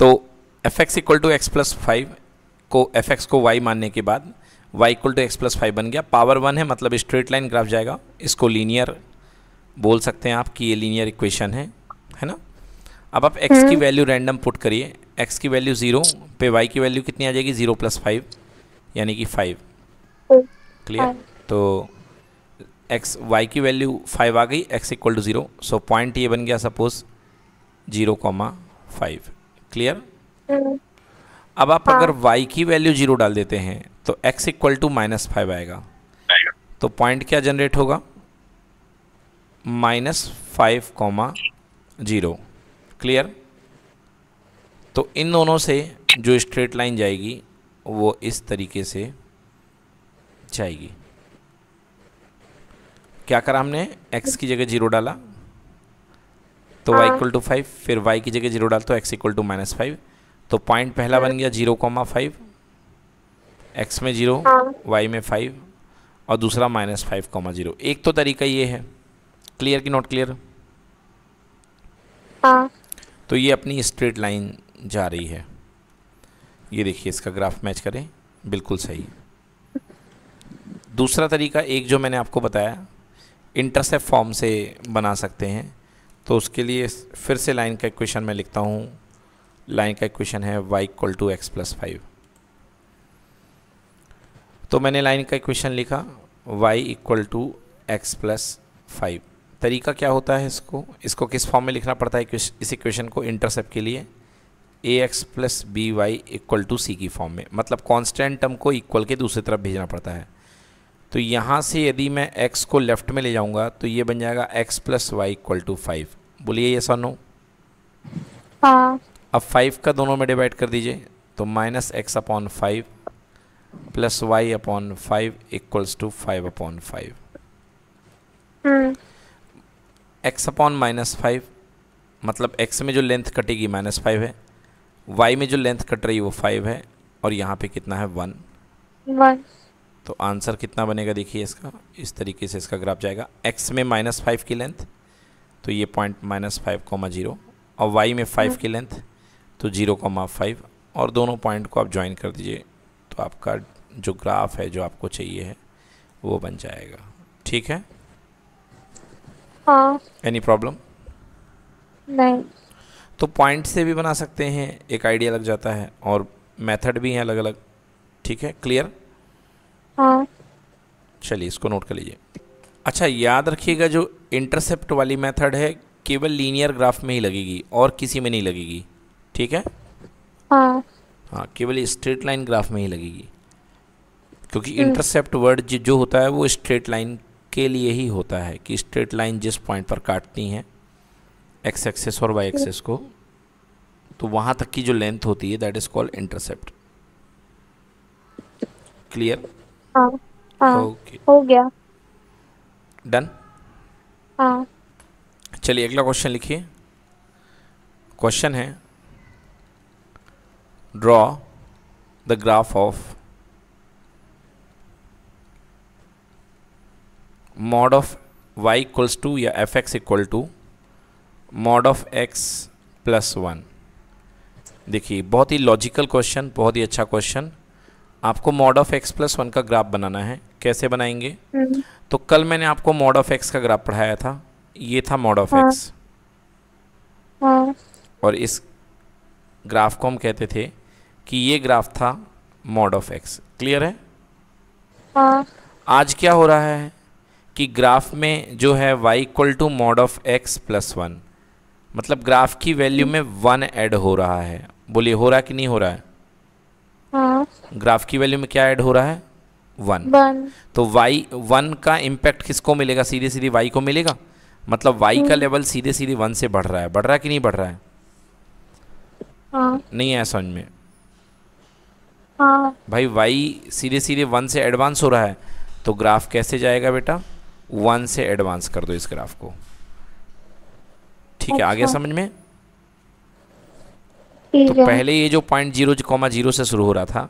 तो f x equal to x plus five को f x को वाई मानने के बाद y equal to x plus five बन गया पावर वन है मतलब स्ट्रेट लाइन ग्राफ जाएगा इसको लीनियर बोल सकते हैं आप कि ये लीनियर इक्वेशन है है ना अब आप एक्स की वैल्यू रैंडम पुट करिए एक्स की वैल्यू ज़ीरो पे वाई की वैल्यू कितनी आ जाएगी ज़ीरो प्लस फाइव यानी कि फाइव क्लियर तो एक्स वाई की वैल्यू फाइव आ गई x equal to zero so point ये बन गया suppose zero comma five clear हम्म। अब आप हाँ. अगर वाई की वैल्यू जीरो डाल देते हैं तो x equal to minus five आएगा तो पॉइंट क्या जनरेट होगा minus five comma zero clear तो इन दोनों से जो स्ट्रेट लाइन जाएगी वो इस तरीके से जाएगी क्या करा हमने एक्स की जगह जीरो डाला तो वाई इक्वल टू फाइव फिर वाई की जगह जीरो डाल तो x equal to minus five तो पॉइंट पहला बन गया जीरो कॉमा फाइव एक्स में जीरो वाई हाँ। में फाइव और दूसरा माइनस फाइव कॉमा जीरो एक तो तरीका ये है क्लियर कि नॉट क्लियर हाँ। तो ये अपनी स्ट्रेट लाइन जा रही है ये देखिए इसका ग्राफ मैच करें बिल्कुल सही दूसरा तरीका एक जो मैंने आपको बताया इंटरसेप्ट फॉर्म से बना सकते हैं तो उसके लिए फिर से लाइन का इक्वेशन मैं लिखता हूँ लाइन का इक्वेशन है y equal to x plus five तो मैंने लाइन का इक्वेशन लिखा y equal to x plus five तरीका क्या होता है इसको इसको किस फॉर्म में लिखना पड़ता है इस इक्वेशन को इंटरसेप्ट के लिए a x plus b y equal to c की फॉर्म में मतलब कॉन्स्टेंट टर्म को इक्वल के दूसरी तरफ भेजना पड़ता है तो यहाँ से यदि मैं x को लेफ़्ट में ले जाऊँगा तो ये बन जाएगा x plus y equal to five बोलिए ये सानो हाँ अब फाइव का दोनों में डिवाइड कर दीजिए तो minus x upon five plus y upon five equals to five upon five x upon minus five मतलब एक्स में जो लेंथ कटेगी माइनस फाइव है वाई में जो लेंथ कट रही है वो फाइव है और यहाँ पे कितना है वन वन तो आंसर कितना बनेगा देखिए इसका इस तरीके से इसका ग्राफ जाएगा एक्स में माइनस फाइव की लेंथ तो ये point minus five comma zero और वाई में फाइव हम्म। की लेंथ तो जीरो कॉमा फाइव और दोनों पॉइंट को आप ज्वाइन कर दीजिए तो आपका जो ग्राफ है जो आपको चाहिए है वो बन जाएगा ठीक है एनी हाँ। प्रॉब्लम नहीं तो पॉइंट से भी बना सकते हैं एक आइडिया लग जाता है और मेथड भी हैं अलग अलग ठीक है क्लियर चलिए इसको नोट कर लीजिए अच्छा याद रखिएगा जो इंटरसेप्ट वाली मेथड है केवल लीनियर ग्राफ में ही लगेगी और किसी में नहीं लगेगी ठीक है हाँ हाँ केवल स्ट्रेट लाइन ग्राफ में ही लगेगी क्योंकि इंटरसेप्ट हम्म। वर्ड जो होता है वो स्ट्रेट लाइन के लिए ही होता है कि स्ट्रेट लाइन जिस पॉइंट पर काटती है एक्स एक्सेस और वाई एक्सेस को तो वहाँ तक की जो लेंथ होती है that is called intercept clear हाँ, हो गया डन हाँ चलिए अगला क्वेश्चन लिखिए क्वेश्चन है draw the graph of mod of y equals to या f x equal to mod of x plus one देखिए बहुत ही लॉजिकल क्वेश्चन बहुत ही अच्छा क्वेश्चन आपको mod of x plus one का ग्राफ बनाना है कैसे बनाएंगे हम्म। तो कल मैंने आपको मॉड ऑफ एक्स का ग्राफ पढ़ाया था ये था मॉड ऑफ हाँ। एक्स हाँ। और इस ग्राफ को हम कहते थे कि ये ग्राफ था मॉड ऑफ एक्स क्लियर है हाँ। आज क्या हो रहा है कि ग्राफ में जो है y equal to mod of x plus one मतलब ग्राफ की वैल्यू में वन ऐड हो रहा है बोलिए हो रहा कि नहीं हो रहा है ग्राफ की वैल्यू में क्या ऐड हो रहा है वन तो वाई वन का इम्पैक्ट किसको मिलेगा सीधे सीधे वाई को मिलेगा मतलब वाई का लेवल हम्म। सीधे सीधे वन से बढ़ रहा है बढ़ रहा है कि नहीं बढ़ रहा है आ, हाँ। नहीं है समझ में आ, हाँ। भाई वाई सीधे सीधे वन से एडवांस हो रहा है तो ग्राफ कैसे जाएगा बेटा वन से एडवांस कर दो इस ग्राफ को ठीक अच्छा। है आ गया समझ में तो पहले ये जो पॉइंट जीरो कॉमा जीरो से शुरू हो रहा था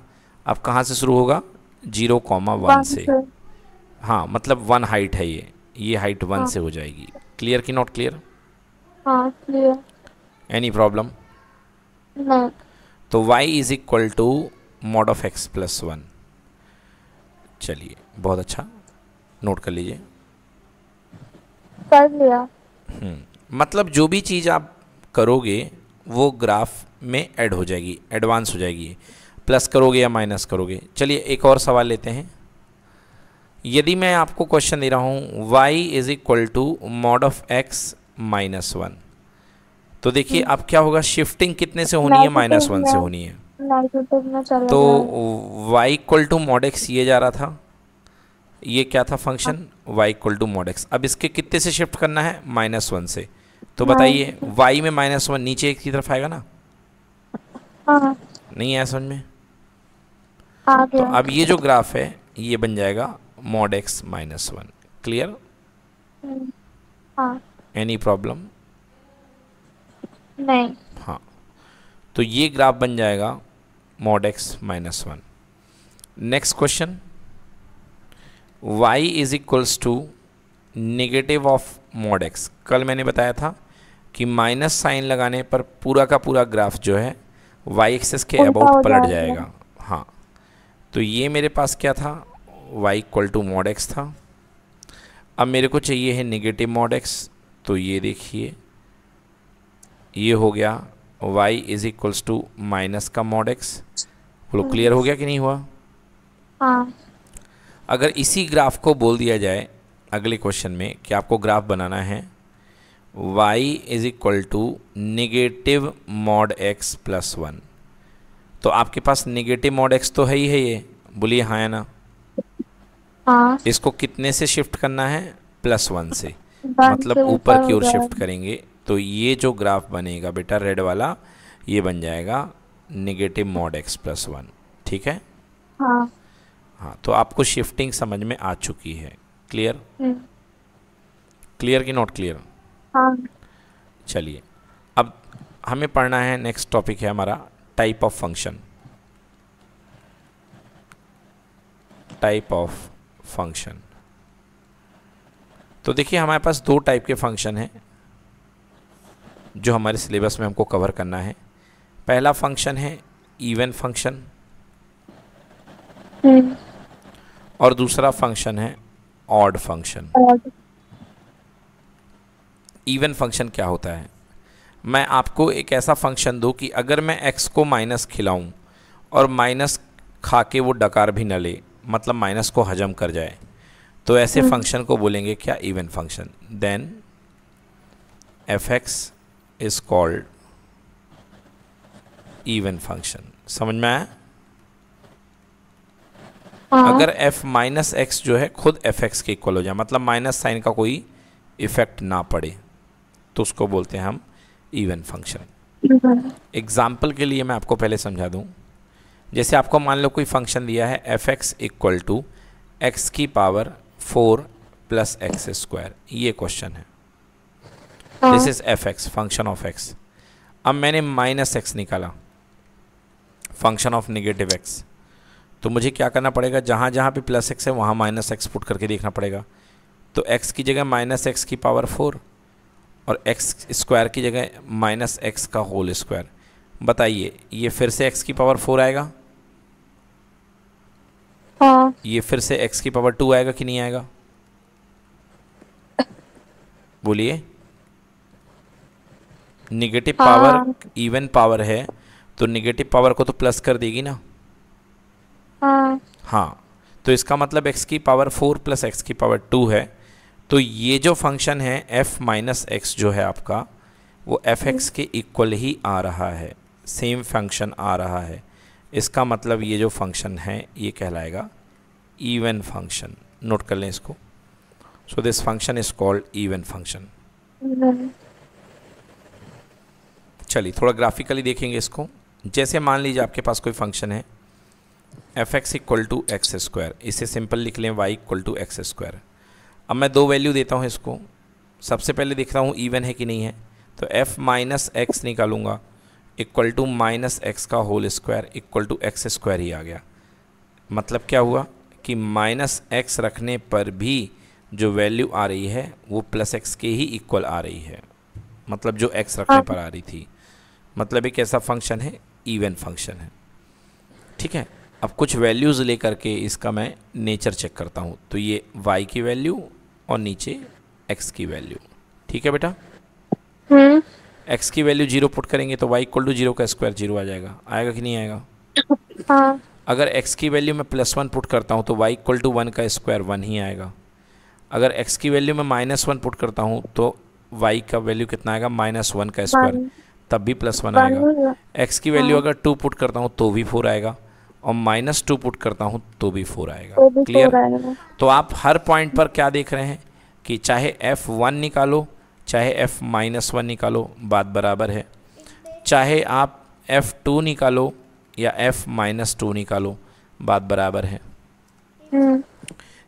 अब कहाँ से शुरू होगा जीरो कॉमा वन से हाँ मतलब वन हाइट है ये ये हाइट वन से हाँ। हो जाएगी क्लियर की not clear clear any problem तो y is equal to mod of x plus one चलिए बहुत अच्छा नोट कर लीजिए कर लिया हम्म, मतलब जो भी चीज़ आप करोगे वो ग्राफ में ऐड हो जाएगी एडवांस हो जाएगी प्लस करोगे या माइनस करोगे चलिए एक और सवाल लेते हैं यदि मैं आपको क्वेश्चन दे रहा हूँ y is equal to mod of x minus one तो देखिए हम्म। अब क्या होगा शिफ्टिंग कितने से होनी है माइनस वन से होनी है तो y equal to mod x ये जा रहा था ये क्या था function y equal to mod x अब इसके कितने से शिफ्ट करना है माइनस वन से तो बताइए वाई में माइनस वन नीचे की तरफ आएगा ना हाँ। नहीं आया समझ में तो अब ये जो ग्राफ है ये बन जाएगा mod x minus one clear any problem नहीं हाँ तो ये ग्राफ बन जाएगा mod x minus one next question y is equals to negative of mod x कल मैंने बताया था कि माइनस साइन लगाने पर पूरा का पूरा ग्राफ जो है y एक्सेस के अबाउट पलट जाएगा हाँ तो ये मेरे पास क्या था y equal to mod x था अब मेरे को चाहिए है निगेटिव मॉड एक्स तो ये देखिए ये हो गया y is equals to minus का मॉड एक्स बोलो क्लियर हो गया कि नहीं हुआ हाँ अगर इसी ग्राफ को बोल दिया जाए अगले क्वेश्चन में कि आपको ग्राफ बनाना है y is equal to negative mod x plus one तो आपके पास निगेटिव मॉड एक्स तो है ही है ये बोलिए हाँ है ना हाँ इसको कितने से शिफ्ट करना है प्लस वन से मतलब ऊपर की ओर शिफ्ट करेंगे तो ये जो ग्राफ बनेगा बेटा रेड वाला ये बन जाएगा negative mod x plus one ठीक है हाँ हाँ तो आपको शिफ्टिंग समझ में आ चुकी है क्लियर क्लियर की नॉट क्लियर हाँ चलिए अब हमें पढ़ना है नेक्स्ट टॉपिक है हमारा type of function type of function तो देखिए हमारे पास दो टाइप के फंक्शन हैं जो हमारे सिलेबस में हमको कवर करना है पहला फंक्शन है इवन फंक्शन हम्म। और दूसरा फंक्शन है ऑड फंक्शन इवन फंक्शन क्या होता है मैं आपको एक ऐसा फंक्शन दूँ कि अगर मैं एक्स को माइनस खिलाऊँ और माइनस खा के वो डकार भी न ले मतलब माइनस को हजम कर जाए तो ऐसे फंक्शन हम्म। को बोलेंगे क्या even function then f x is called even function समझ में आया हाँ। अगर एफ माइनस एक्स जो है खुद एफ एक्स के इक्वल हो जाए मतलब माइनस साइन का कोई इफेक्ट ना पड़े तो उसको बोलते हैं हम इवन फंक्शन एग्जाम्पल के लिए मैं आपको पहले समझा दूँ जैसे आपको मान लो कोई फंक्शन दिया है f x equal to x की power four plus x square ये क्वेश्चन है this is f x function of x अब मैंने माइनस एक्स निकाला फंक्शन ऑफ निगेटिव एक्स तो मुझे क्या करना पड़ेगा जहाँ जहाँ पे प्लस एक्स है वहाँ माइनस एक्स पुट करके देखना पड़ेगा तो एक्स की जगह माइनस एक्स की पावर फोर और एक्स स्क्वायर की जगह माइनस एक्स का होल स्क्वायर बताइए ये फिर से एक्स की पावर फोर आएगा हाँ। ये फिर से एक्स की पावर टू आएगा कि नहीं आएगा बोलिए निगेटिव पावर इवन पावर है तो निगेटिव पावर को तो प्लस कर देगी ना हाँ, हाँ तो इसका मतलब एक्स की पावर फोर प्लस एक्स की पावर टू है तो ये जो फंक्शन है एफ़ माइनस एक्स जो है आपका वो एफ एक्स के इक्वल ही आ रहा है सेम फंक्शन आ रहा है इसका मतलब ये जो फंक्शन है ये कहलाएगा ईवन फंक्शन नोट कर लें इसको so this function is called even function चलिए थोड़ा ग्राफिकली देखेंगे इसको जैसे मान लीजिए आपके पास कोई फंक्शन है f x equal to x square इसे सिंपल लिख लें y equal to x square अब मैं दो वैल्यू देता हूँ इसको सबसे पहले देखता हूँ इवन है कि नहीं है तो एफ माइनस एक्स निकालूंगा इक्वल टू माइनस एक्स का whole square equal to x square ही आ गया मतलब क्या हुआ कि माइनस एक्स रखने पर भी जो वैल्यू आ रही है वो प्लस एक्स के ही इक्वल आ रही है मतलब जो एक्स रखने हाँ। पर आ रही थी मतलब एक ऐसा फंक्शन है इवन फंक्शन है ठीक है अब कुछ वैल्यूज़ लेकर के इसका मैं नेचर चेक करता हूँ तो ये वाई की वैल्यू और नीचे एक्स की वैल्यू ठीक है बेटा एक्स हम्म। की वैल्यू जीरो पुट करेंगे तो वाई इक्वल टू जीरो का स्क्वायर जीरो आ जाएगा आएगा कि नहीं आएगा हाँ। अगर एक्स की वैल्यू में प्लस वन पुट करता हूँ तो y इक्वल टू वन का स्क्वायर वन ही आएगा अगर एक्स की वैल्यू में माइनस वन पुट करता हूँ तो वाई का वैल्यू कितना आएगा माइनस वन का स्क्वायर तब भी प्लस वन आएगा एक्स की वैल्यू हाँ। अगर टू पुट करता हूँ तो भी फोर आएगा और माइनस टू पुट करता हूँ तो भी फोर आएगा तो क्लियर तो आप हर पॉइंट पर क्या देख रहे हैं कि चाहे एफ वन निकालो चाहे एफ माइनस वन निकालो बात बराबर है चाहे आप एफ टू निकालो या एफ माइनस टू निकालो बात बराबर है हम्म।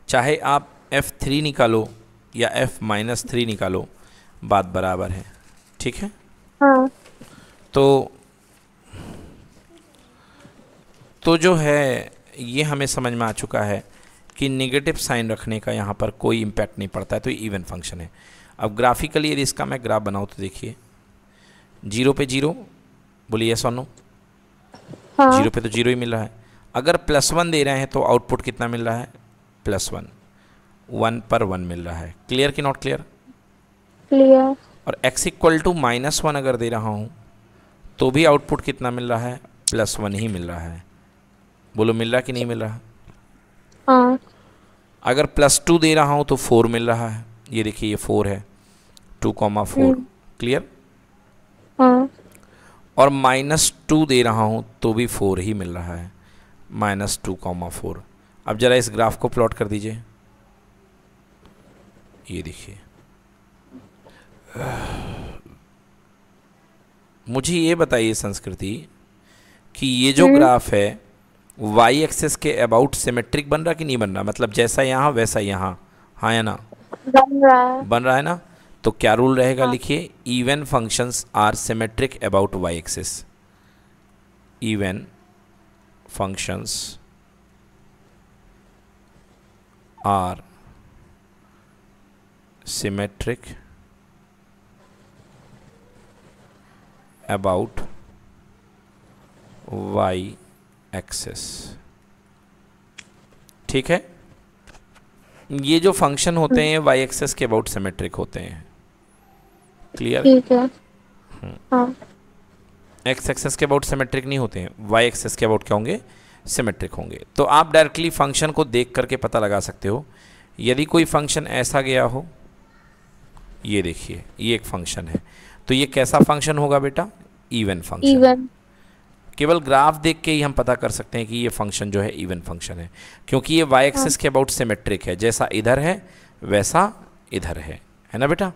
चाहे आप एफ थ्री निकालो या एफ माइनस थ्री निकालो बात बराबर है ठीक है हाँ। तो तो जो है ये हमें समझ में आ चुका है कि नेगेटिव साइन रखने का यहाँ पर कोई इम्पैक्ट नहीं पड़ता है तो इवन फंक्शन है अब ग्राफिकली यदि इसका मैं ग्राफ बनाऊँ तो देखिए जीरो पे जीरो बोलिए सोनो हाँ। जीरो पे तो जीरो ही मिल रहा है अगर प्लस वन दे रहे हैं तो आउटपुट कितना मिल रहा है प्लस वन वन पर वन मिल रहा है क्लियर कि नॉट क्लियर क्लियर और x equal to minus one अगर दे रहा हूँ तो भी आउटपुट कितना मिल रहा है प्लस वन ही मिल रहा है बोलो मिल रहा कि नहीं मिल रहा हाँ अगर प्लस टू दे रहा हूँ तो फोर मिल रहा है ये देखिए ये फोर है टू कॉमा फोर क्लियर और माइनस टू दे रहा हूँ तो भी फोर ही मिल रहा है माइनस टू कॉमा फोर अब ज़रा इस ग्राफ को प्लॉट कर दीजिए ये देखिए मुझे ये बताइए संस्कृति कि ये जो ग्राफ हम्म। है वाई एक्सेस के अबाउट सिमेट्रिक बन रहा कि नहीं बन रहा मतलब जैसा यहाँ वैसा यहाँ हाँ या ना बन रहा है बन रहा है ना तो क्या रूल रहेगा हाँ। लिखिए even functions are symmetric about y axis even functions are symmetric about y axis ठीक है ये जो फंक्शन होते हम्म। हैं वाई एक्सेस के अबाउट सिमेट्रिक होते हैं क्लियर एक्स एक्सेस के अबाउट सिमेट्रिक नहीं होते हैं वाई एक्सेस के अबाउट क्या होंगे सिमेट्रिक होंगे तो आप डायरेक्टली फंक्शन को देख करके पता लगा सकते हो यदि कोई फंक्शन ऐसा गया हो ये देखिए ये एक फंक्शन है तो ये कैसा फंक्शन होगा बेटा इवन फंक्शन इवन केवल ग्राफ देख के ही हम पता कर सकते हैं कि ये फंक्शन जो है इवन फंक्शन है क्योंकि ये वाई हाँ। एक्सिस के अबाउट सिमेट्रिक है जैसा इधर है वैसा इधर है है ना बेटा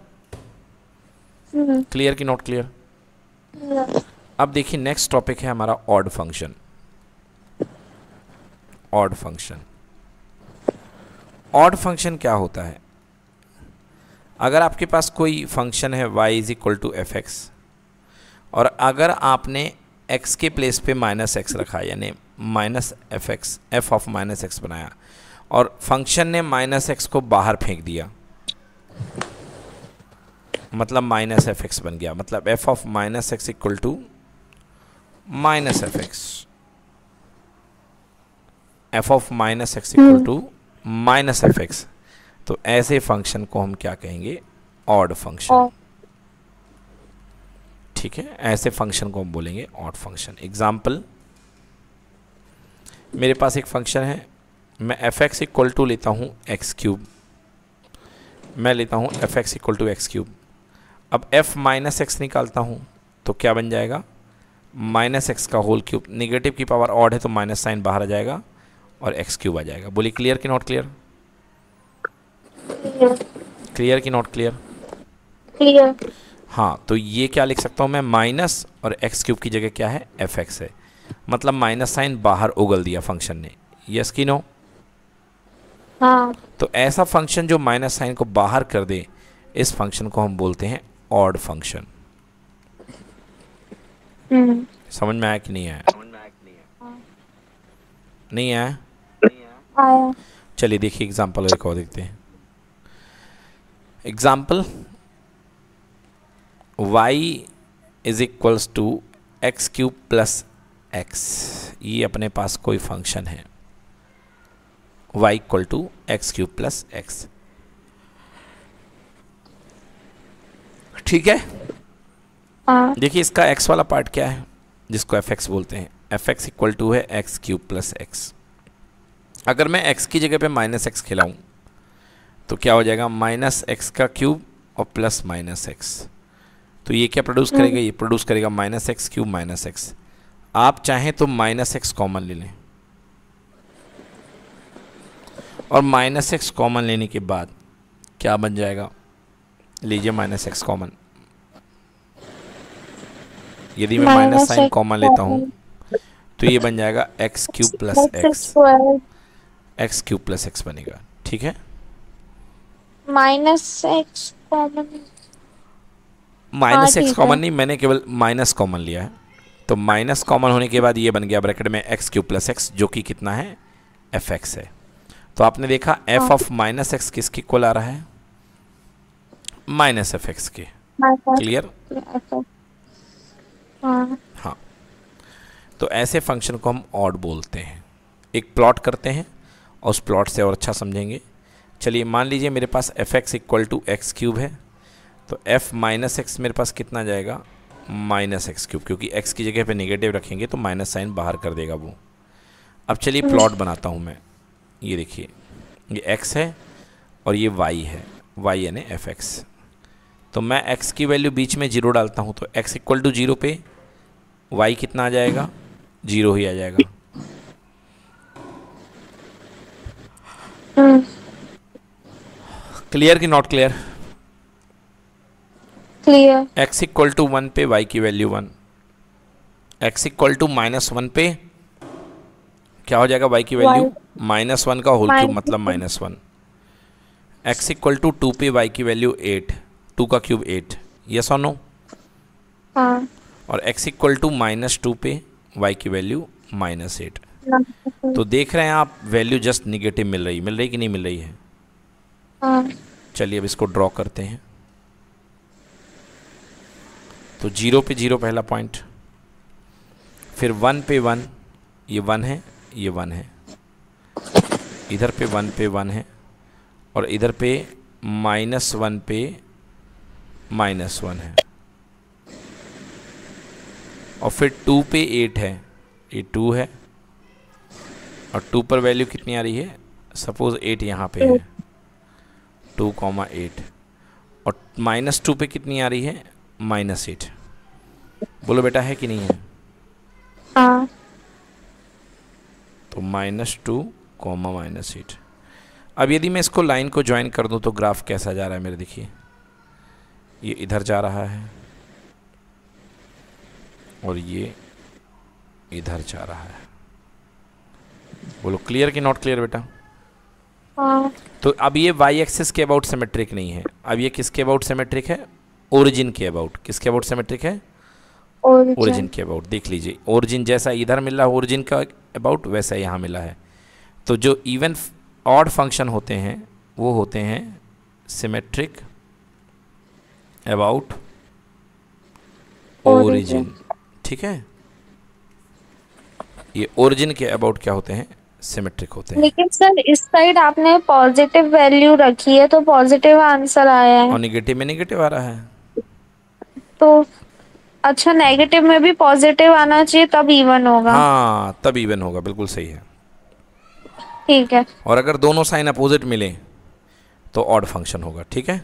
क्लियर की नॉट क्लियर अब देखिए नेक्स्ट टॉपिक है हमारा odd function odd function odd function क्या होता है अगर आपके पास कोई फंक्शन है y is equal to f x और अगर आपने एक्स के प्लेस पे माइनस एक्स रखा यानी minus f x f of minus x बनाया और फंक्शन ने माइनस एक्स को बाहर फेंक दिया मतलब माइनस एफ एक्स बन गया मतलब f of minus x equal to minus f x f of minus x equal to minus f x तो ऐसे फंक्शन को हम क्या कहेंगे ऑड फंक्शन ठीक है ऐसे फंक्शन को हम बोलेंगे ऑट फंक्शन एग्जाम्पल मेरे पास एक फंक्शन है मैं एफ एक्स इक्वल टू लेता हूँ एक्स क्यूब मैं लेता हूँ f x equal to x cube अब एफ माइनस एक्स निकालता हूँ तो क्या बन जाएगा माइनस एक्स का होल क्यूब निगेटिव की पावर ऑड है तो माइनस साइन बाहर आ जाएगा और एक्स क्यूब आ जाएगा बोलिए क्लियर कि नॉट क्लियर क्लियर कि नॉट क्लियर क्लियर हाँ तो ये क्या लिख सकता हूँ मैं माइनस और एक्स क्यूब की जगह क्या है एफ एक्स है मतलब माइनस साइन बाहर उगल दिया फंक्शन ने यस की नो हाँ। तो ऐसा फंक्शन जो माइनस साइन को बाहर कर दे इस फंक्शन को हम बोलते हैं ऑड फंक्शन हम्म। समझ में आया कि नहीं आया नहीं आया चलिए देखिए एग्जांपल एक और देखते हैं example y is equals to x cube plus x ये अपने पास कोई फंक्शन है y equal to x cube plus x ठीक है हाँ। देखिए इसका x वाला पार्ट क्या है जिसको एफ एक्स बोलते हैं एफ एक्स इक्वल टू है एक्स क्यूब प्लस एक्स अगर मैं एक्स की जगह पे माइनस एक्स खिलाऊँ तो क्या हो जाएगा माइनस एक्स का क्यूब और प्लस माइनस एक्स तो ये क्या प्रोड्यूस करेगा हम्म। ये प्रोड्यूस करेगा minus x cube minus x आप चाहें तो माइनस एक्स कॉमन ले लें और माइनस एक्स कॉमन लेने के बाद क्या बन जाएगा लीजिए माइनस एक्स कॉमन यदि मैं माइनस साइन कॉमन लेता हूँ तो ये बन जाएगा x cube plus x x cube plus x बनेगा ठीक है माइनस एक्स कॉमन माइनस हाँ, एक्स कॉमन नहीं मैंने केवल माइनस कॉमन लिया है तो माइनस कॉमन होने के बाद ये बन गया ब्रैकेट में एक्स क्यू प्लस एक्स जो कि कितना है एफ एक्स है तो आपने देखा एफ हाँ। ऑफ माइनस एक्स किसके इक्वल आ रहा है माइनस एफ एक्स के क्लियर हाँ।, हाँ तो ऐसे फंक्शन को हम ऑड बोलते हैं एक प्लॉट करते हैं और उस प्लॉट से और अच्छा समझेंगे चलिए मान लीजिए मेरे पास f x equal to x cube है तो f माइनस एक्स मेरे पास कितना जाएगा माइनस एक्स क्यूब क्योंकि x की जगह पे नेगेटिव रखेंगे तो माइनस साइन बाहर कर देगा वो अब चलिए प्लॉट हम्म। बनाता हूँ मैं ये देखिए ये x है और ये y है y यानी एफ एक्स तो मैं x की वैल्यू बीच में जीरो डालता हूँ तो x इक्वल टू जीरो पे y कितना आ जाएगा जीरो ही आ जाएगा क्लियर हम्म। कि not clear clear x equal to one पे y की value one x equal to minus one पे क्या हो जाएगा y की वैल्यू माइनस वन का होल क्यूब मतलब minus one x equal to two पे वाई की वैल्यू एट टू का क्यूब एट यस और नो और x equal to minus two पे वाई की वैल्यू माइनस एट तो देख रहे हैं आप वैल्यू जस्ट निगेटिव मिल रही मिल रही कि नहीं मिल रही है हाँ. चलिए अब इसको ड्रॉ करते हैं तो जीरो पे जीरो पहला पॉइंट फिर वन पे वन ये वन है ये वन है इधर पे वन पे वन है और इधर पे माइनस वन पे माइनस वन है और फिर टू पे एट है ये टू है और टू पर वैल्यू कितनी आ रही है सपोज़ एट यहाँ पे है टू कॉमा एट और माइनस टू पे कितनी आ रही है माइनस एट बोलो बेटा है कि नहीं है हाँ। तो minus two comma minus eight अब यदि मैं इसको लाइन को ज्वाइन कर दूं तो ग्राफ कैसा जा रहा है मेरे देखिए ये इधर जा रहा है और ये इधर जा रहा है बोलो क्लियर कि नॉट क्लियर बेटा हाँ। तो अब ये वाई एक्सिस के अबाउट सिमेट्रिक नहीं है अब ये किसके अबाउट सिमेट्रिक है ओरिजिन के अबाउट किसके अबाउट सिमेट्रिक है ओरिजिन के अबाउट देख लीजिए ओरिजिन जैसा इधर मिला ओरिजिन का अबाउट वैसा यहाँ मिला है तो जो इवन ऑड फंक्शन होते हैं वो होते हैं सिमेट्रिक अबाउट ओरिजिन ठीक है ये ओरिजिन के अबाउट क्या होते हैं सिमेट्रिक होते हैं लेकिन सर इस साइड आपने पॉजिटिव वैल्यू रखी है तो पॉजिटिव आंसर आया है और निगेटिव में निगेटिव आ रहा है तो अच्छा नेगेटिव में भी पॉजिटिव आना चाहिए तब इवन होगा हाँ तब इवन होगा बिल्कुल सही है ठीक है और अगर दोनों साइन अपोजिट मिले तो ऑड फंक्शन होगा ठीक है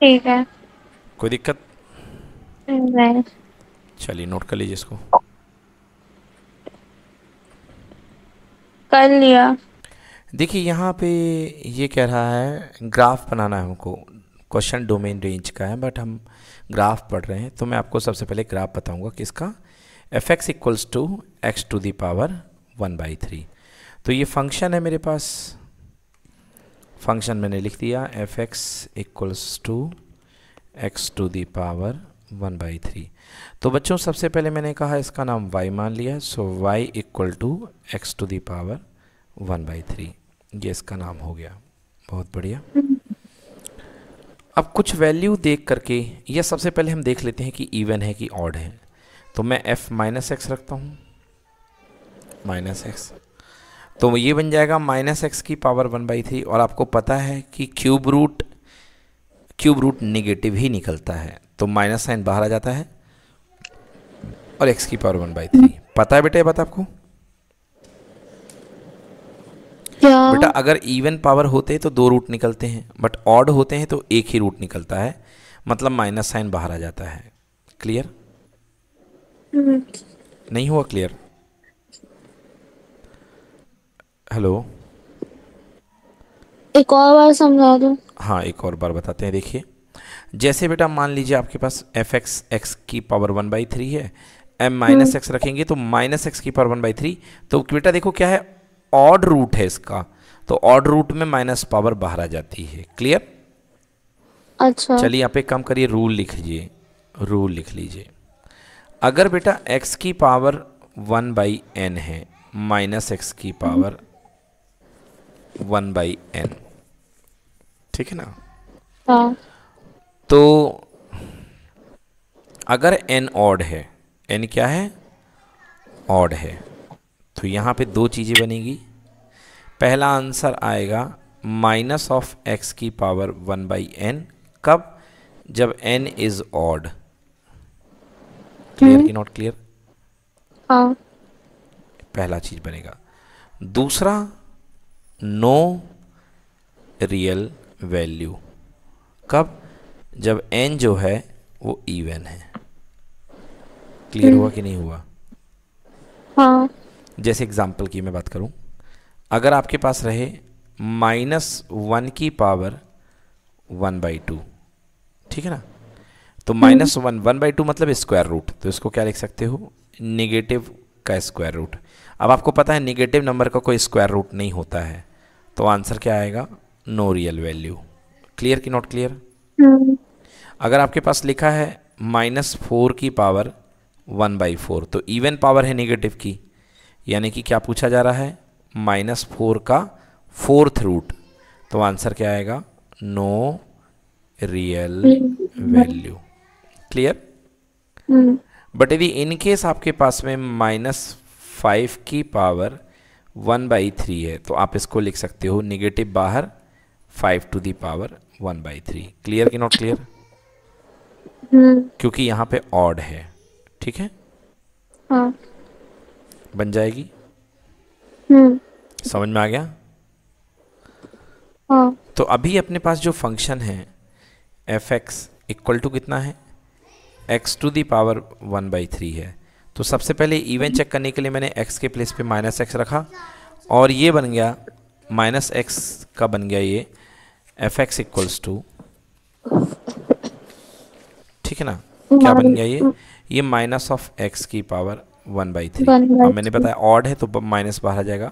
ठीक है कोई दिक्कत चलिए नोट कर लीजिए इसको कर लिया देखिए यहाँ पे ये कह रहा है ग्राफ बनाना है हमको क्वेश्चन डोमेन रेंज का है बट हम ग्राफ पढ़ रहे हैं तो मैं आपको सबसे पहले ग्राफ बताऊंगा किसका f x equals to x to the power one by three तो ये फंक्शन है मेरे पास फंक्शन मैंने लिख दिया f x equals to x to the power one by three तो बच्चों सबसे पहले मैंने कहा इसका नाम वाई मान लिया so y equal to x to the power one by three ये इसका नाम हो गया बहुत बढ़िया हम्म। अब कुछ वैल्यू देख करके यह सबसे पहले हम देख लेते हैं कि इवन है कि ऑड है तो मैं एफ माइनस एक्स रखता हूँ माइनस एक्स तो ये बन जाएगा माइनस एक्स की पावर वन बाई थ्री और आपको पता है कि cube root cube root negative ही निकलता है तो माइनस साइन बाहर आ जाता है और एक्स की पावर वन बाई थ्री पता है बेटा ये बात आपको बेटा अगर इवन पावर होते तो दो रूट निकलते हैं बट ऑड होते हैं तो एक ही रूट निकलता है मतलब माइनस साइन बाहर आ जाता है क्लियर हम्म। नहीं हुआ क्लियर हेलो एक और बार समझा दो हाँ एक और बार बताते हैं देखिए जैसे बेटा मान लीजिए आपके पास एफ एक्स एक्स की पावर वन बाई थ्री है एम माइनस एक्स रखेंगे तो माइनस एक्स की पावर वन बाई थ्री तो बेटा देखो क्या है ऑड रूट है इसका तो ऑड रूट में माइनस पावर बाहर आ जाती है क्लियर अच्छा चलिए यहाँ पे काम करिए रूल लिखिए रूल लिख लीजिए अगर बेटा एक्स की पावर वन बाई एन है माइनस एक्स की पावर वन बाई एन ठीक है ना हाँ। तो अगर एन ऑड है एन क्या है ऑड है तो यहाँ पे दो चीज़ें बनेगी पहला आंसर आएगा माइनस ऑफ एक्स की पावर वन बाई एन कब जब एन इज ऑड क्लियर की हम्म। नॉट क्लियर हाँ। पहला चीज बनेगा दूसरा नो रियल वैल्यू कब जब एन जो है वो इवन है क्लियर हुआ हम्म। कि नहीं हुआ हाँ जैसे एग्ज़ाम्पल की मैं बात करूँ अगर आपके पास रहे माइनस वन की पावर वन बाई टू ठीक है ना तो minus one one by two मतलब स्क्वायर रूट तो इसको क्या लिख सकते हो निगेटिव का स्क्वायर रूट अब आपको पता है निगेटिव नंबर का कोई स्क्वायर रूट नहीं होता है तो आंसर क्या आएगा नो रियल वैल्यू क्लियर की नॉट क्लियर अगर आपके पास लिखा है माइनस फोर की पावर वन बाई फोर तो इवन पावर है निगेटिव की यानी कि क्या पूछा जा रहा है माइनस फोर का फोर्थ रूट तो आंसर क्या आएगा no real value clear hmm. But यदि इन केस आपके पास में माइनस फाइव की पावर वन बाई थ्री है तो आप इसको लिख सकते हो निगेटिव बाहर five to the power one by three clear कि नॉट क्लियर हम्म। क्योंकि यहाँ पे ऑड है ठीक है हाँ. बन जाएगी हम्म। समझ में आ गया हाँ। तो अभी अपने पास जो फंक्शन है एफ एक्स इक्वल टू कितना है x to the power one by three है तो सबसे पहले इवेंट चेक करने के लिए मैंने एक्स के प्लेस पे माइनस एक्स रखा और ये बन गया माइनस एक्स का बन गया ये एफ एक्स इक्वल्स टू ठीक है ना क्या बन गया ये ये माइनस ऑफ एक्स की पावर वन बाई थ्री और मैंने बताया ऑड है तो माइनस बाहर आ जाएगा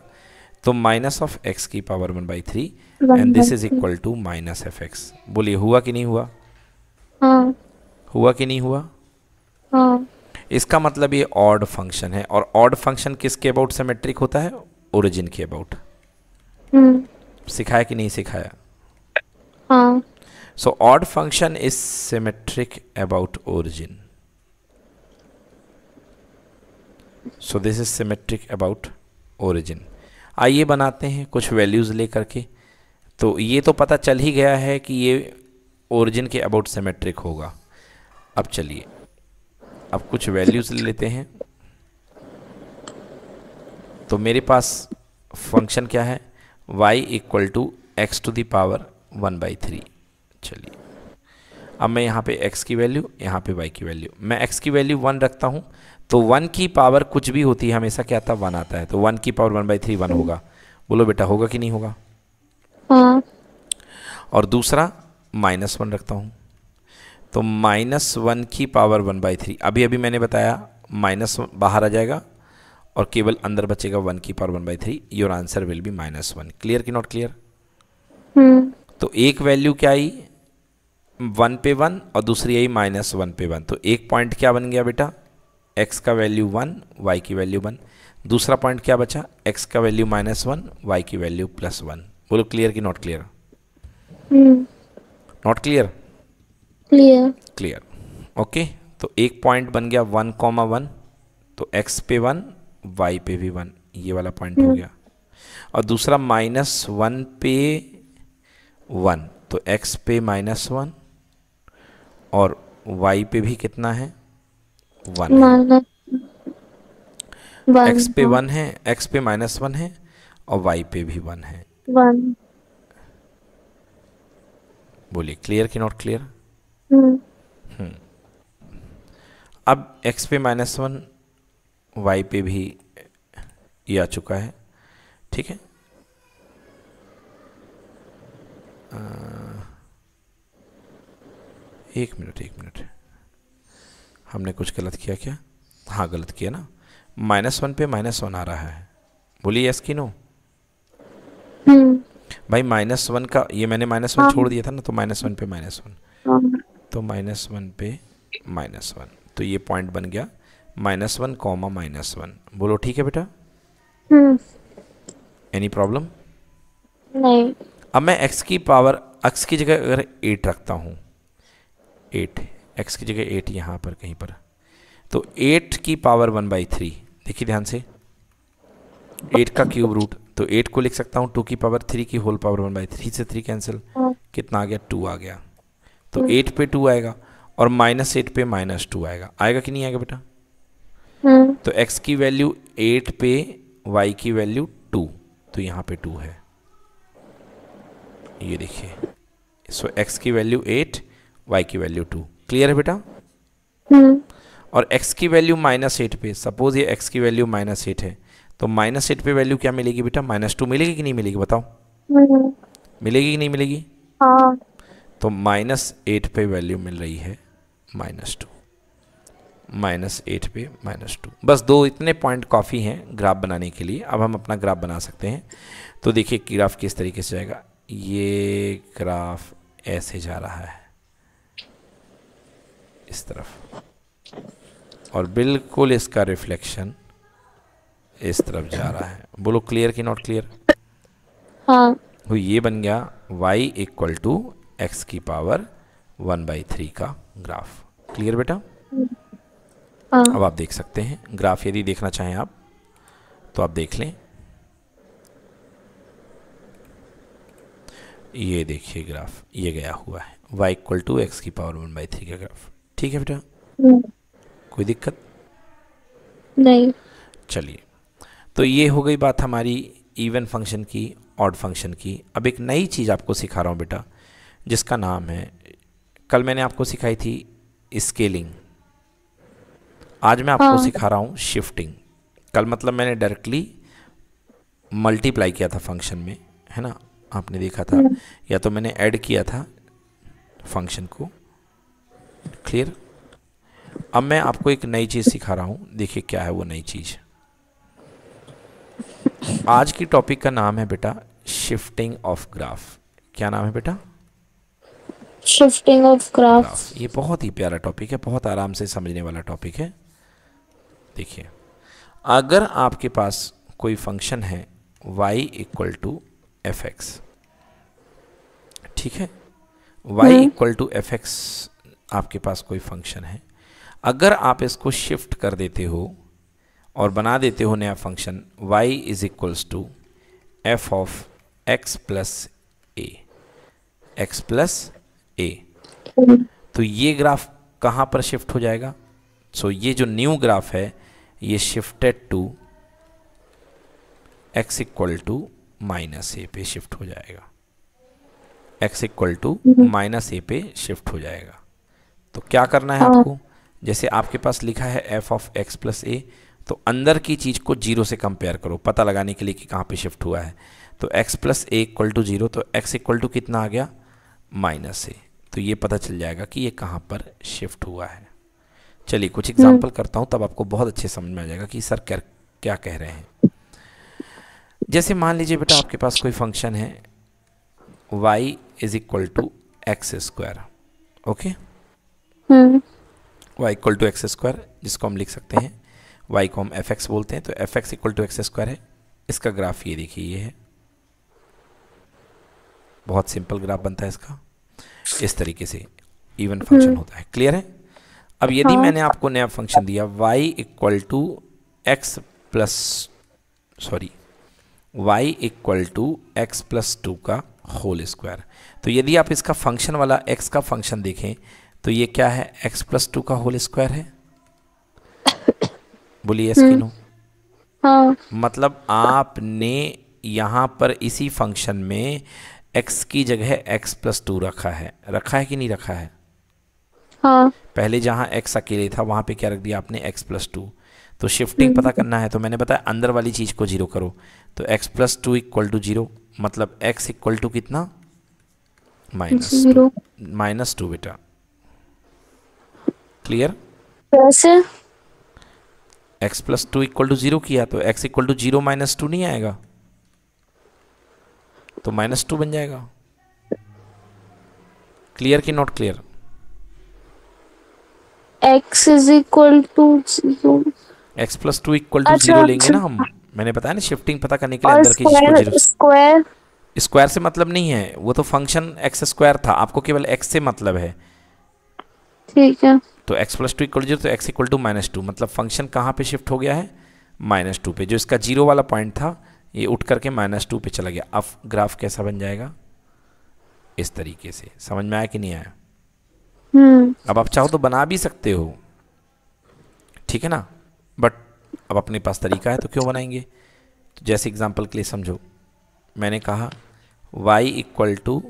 तो माइनस ऑफ एक्स की power one by three and this is equal to minus f x बोलिए हुआ कि नहीं हुआ हाँ. हुआ कि नहीं हुआ हाँ. इसका मतलब ये ऑड फंक्शन है और ऑड फंक्शन किसके अबाउट सिमेट्रिक होता है ओरिजिन के अबाउट हम्म। सिखाया कि नहीं सिखाया so odd function is symmetric about origin so this is symmetric about origin आइए बनाते हैं कुछ वैल्यूज़ ले करके तो ये तो पता चल ही गया है कि ये ओरिजिन के अबाउट सिमेट्रिक होगा अब चलिए अब कुछ वैल्यूज़ ले लेते हैं तो मेरे पास फंक्शन क्या है y equal to x to the power one by three चलिए अब मैं यहाँ पे x की वैल्यू यहाँ पे y की वैल्यू मैं x की वैल्यू वन रखता हूँ तो वन की पावर कुछ भी होती है हमेशा क्या आता है वन आता है तो वन की power one by three one होगा बोलो बेटा होगा कि नहीं होगा हाँ। और दूसरा माइनस वन रखता हूँ तो माइनस वन की पावर वन बाई थ्री अभी अभी मैंने बताया माइनस बाहर आ जाएगा और केवल अंदर बचेगा वन की power one by three your answer will be minus one clear की नॉट क्लियर हम्म। तो एक वैल्यू क्या आई वन पे वन और दूसरी आई माइनस वन पे वन तो एक पॉइंट क्या बन गया बेटा एक्स का वैल्यू वन वाई की वैल्यू वन दूसरा पॉइंट क्या बचा एक्स का वैल्यू माइनस वन वाई की वैल्यू प्लस वन बोलो क्लियर की not clear not clear clear clear okay तो एक पॉइंट बन गया वन कॉमा वन तो एक्स पे वन वाई पे भी वन ये वाला पॉइंट हो hmm. गया और दूसरा माइनस वन पे वन तो एक्स पे माइनस वन और वाई पे भी कितना है वन है एक्स पे वन है एक्स पे माइनस हाँ। वन है और वाई पे भी वन है बोलिए क्लियर कि नॉट क्लियर हम्म। हम्म। अब एक्स पे माइनस वन वाई पे भी ये आ चुका है ठीक है एक मिनट एक मिनट हमने कुछ गलत किया क्या हाँ गलत किया ना माइनस वन पे माइनस वन आ रहा है बोलिए यस कि नो हम्म। भाई माइनस वन का ये मैंने माइनस वन हाँ। छोड़ दिया था ना तो माइनस वन पे माइनस वन हाँ। तो माइनस वन पे माइनस वन तो ये पॉइंट बन गया minus one comma minus one बोलो ठीक है बेटा एनी प्रॉब्लम हम्म। नहीं अब मैं एक्स की पावर एक्स की जगह अगर एट रखता हूँ एट एक्स की जगह एट यहाँ पर कहीं पर तो एट की पावर वन बाई थ्री देखिए ध्यान से एट का क्यूब रूट तो एट को लिख सकता हूँ टू की पावर थ्री की whole power one by three से थ्री कैंसिल कितना आ गया टू आ गया तो एट पे टू आएगा और माइनस एट पे माइनस टू आएगा आएगा कि नहीं आएगा बेटा तो एक्स की वैल्यू एट पे वाई की वैल्यू टू तो यहाँ पे टू है ये देखिए सो एक्स की वैल्यू एट वाई की वैल्यू टू क्लियर है बेटा हम्म। और x की वैल्यू माइनस एट पे सपोज ये x की वैल्यू माइनस एट है तो माइनस एट पे वैल्यू क्या मिलेगी बेटा माइनस टू मिलेगी कि नहीं मिलेगी बताओ हम्म। मिलेगी कि नहीं मिलेगी हाँ। तो माइनस एट पे वैल्यू मिल रही है माइनस टू माइनस एट पे माइनस टू बस दो इतने पॉइंट काफ़ी हैं ग्राफ बनाने के लिए अब हम अपना ग्राफ बना सकते हैं तो देखिए ग्राफ किस तरीके से जाएगा ये ग्राफ ऐसे जा रहा है इस तरफ और बिल्कुल इसका रिफ्लेक्शन इस तरफ जा रहा है बोलो क्लियर कि नॉट क्लियर हाँ तो ये बन गया वाई इक्वल टू एक्स की पावर वन बाई थ्री का ग्राफ क्लियर बेटा हाँ। अब आप देख सकते हैं ग्राफ यदि देखना चाहें आप तो आप देख लें ये देखिए ग्राफ ये गया हुआ है y इक्वल टू एक्स की पावर वन बाई थ्री का ग्राफ ठीक है बेटा हम्म। कोई दिक्कत नहीं चलिए तो ये हो गई बात हमारी इवन फंक्शन की ऑड फंक्शन की अब एक नई चीज़ आपको सिखा रहा हूँ बेटा जिसका नाम है कल मैंने आपको सिखाई थी स्केलिंग आज मैं आपको हाँ। सिखा रहा हूँ शिफ्टिंग कल मतलब मैंने डायरेक्टली मल्टीप्लाई किया था फंक्शन में है ना आपने देखा था हम्म। या तो मैंने ऐड किया था फंक्शन को क्लियर अब मैं आपको एक नई चीज़ सिखा रहा हूं देखिए क्या है वो नई चीज़ आज की टॉपिक का नाम है बेटा शिफ्टिंग ऑफ ग्राफ क्या नाम है बेटा शिफ्टिंग ऑफ ग्राफ ये बहुत ही प्यारा टॉपिक है बहुत आराम से समझने वाला टॉपिक है देखिए अगर आपके पास कोई फंक्शन है y इक्वल टू एफ ठीक है y equal to f x आपके पास कोई फंक्शन है अगर आप इसको शिफ्ट कर देते हो और बना देते हो नया function y is equals to f of x plus a x plus a तो ये ग्राफ कहाँ पर शिफ्ट हो जाएगा सो so ये जो न्यू ग्राफ है ये shifted to x equal to minus a पे शिफ्ट हो जाएगा x equal to minus a पे शिफ्ट हो जाएगा तो क्या करना है हाँ। आपको जैसे आपके पास लिखा है f of x plus a तो अंदर की चीज़ को जीरो से कंपेयर करो पता लगाने के लिए कि कहाँ पे शिफ्ट हुआ है तो x plus a equal to zero तो एक्स इक्वल टू कितना आ गया माइनस ए तो ये पता चल जाएगा कि ये कहाँ पर शिफ्ट हुआ है चलिए कुछ एग्जाम्पल हम्म। करता हूँ तब आपको बहुत अच्छे समझ में आ जाएगा कि सर क्या क्या कह रहे हैं जैसे मान लीजिए बेटा आपके पास कोई फंक्शन है y is equal to x square okay y equal to x square जिसको हम लिख सकते हैं वाई को हम एफ एक्स बोलते हैं तो f x equal to x square है इसका ग्राफ ये देखिए ये है बहुत सिंपल ग्राफ बनता है इसका इस तरीके से इवन फंक्शन हम्म। होता है क्लियर है अब यदि हाँ। मैंने आपको नया फंक्शन दिया y equal to x plus sorry y equal to x plus two का होल स्क्वायर तो यदि आप इसका फंक्शन वाला एक्स का फंक्शन देखें तो ये क्या है x प्लस टू का होल स्क्वायर है बोलिए इसकी नो हम्म। हाँ। मतलब आपने यहाँ पर इसी फंक्शन में x की जगह x प्लस टू रखा है रखा है कि नहीं रखा है हाँ। पहले जहाँ x अकेले था वहाँ पे क्या रख दिया आपने x प्लस टू तो शिफ्टिंग हम्म। पता करना है तो मैंने बताया अंदर वाली चीज़ को जीरो करो तो x plus two equal to zero मतलब x इक्वल टू कितना माइनस माइनस टू बेटा clear x plus two equal to zero किया तो x equal to zero minus two नहीं आएगा तो माइनस टू बन जाएगा क्लियर की not clear x is equal to zero x plus two equal to zero लेंगे अच्छा। ना हम मैंने बताया ना शिफ्टिंग पता करने के लिए अंदर की स्क्वायर स्क्वायर से मतलब नहीं है वो तो फंक्शन एक्स स्क्वायर था आपको केवल एक्स से मतलब है ठीक है तो x plus two equal zero तो x equal to minus two मतलब फंक्शन कहाँ पे शिफ्ट हो गया है माइनस टू पे जो इसका जीरो वाला पॉइंट था ये उठ करके माइनस टू पे चला गया अब ग्राफ कैसा बन जाएगा इस तरीके से समझ में आया कि नहीं आया हम्म। अब आप चाहो तो बना भी सकते हो ठीक है ना बट अब अपने पास तरीका है तो क्यों बनाएंगे तो जैसे एग्जाम्पल के लिए समझो मैंने कहा y equal to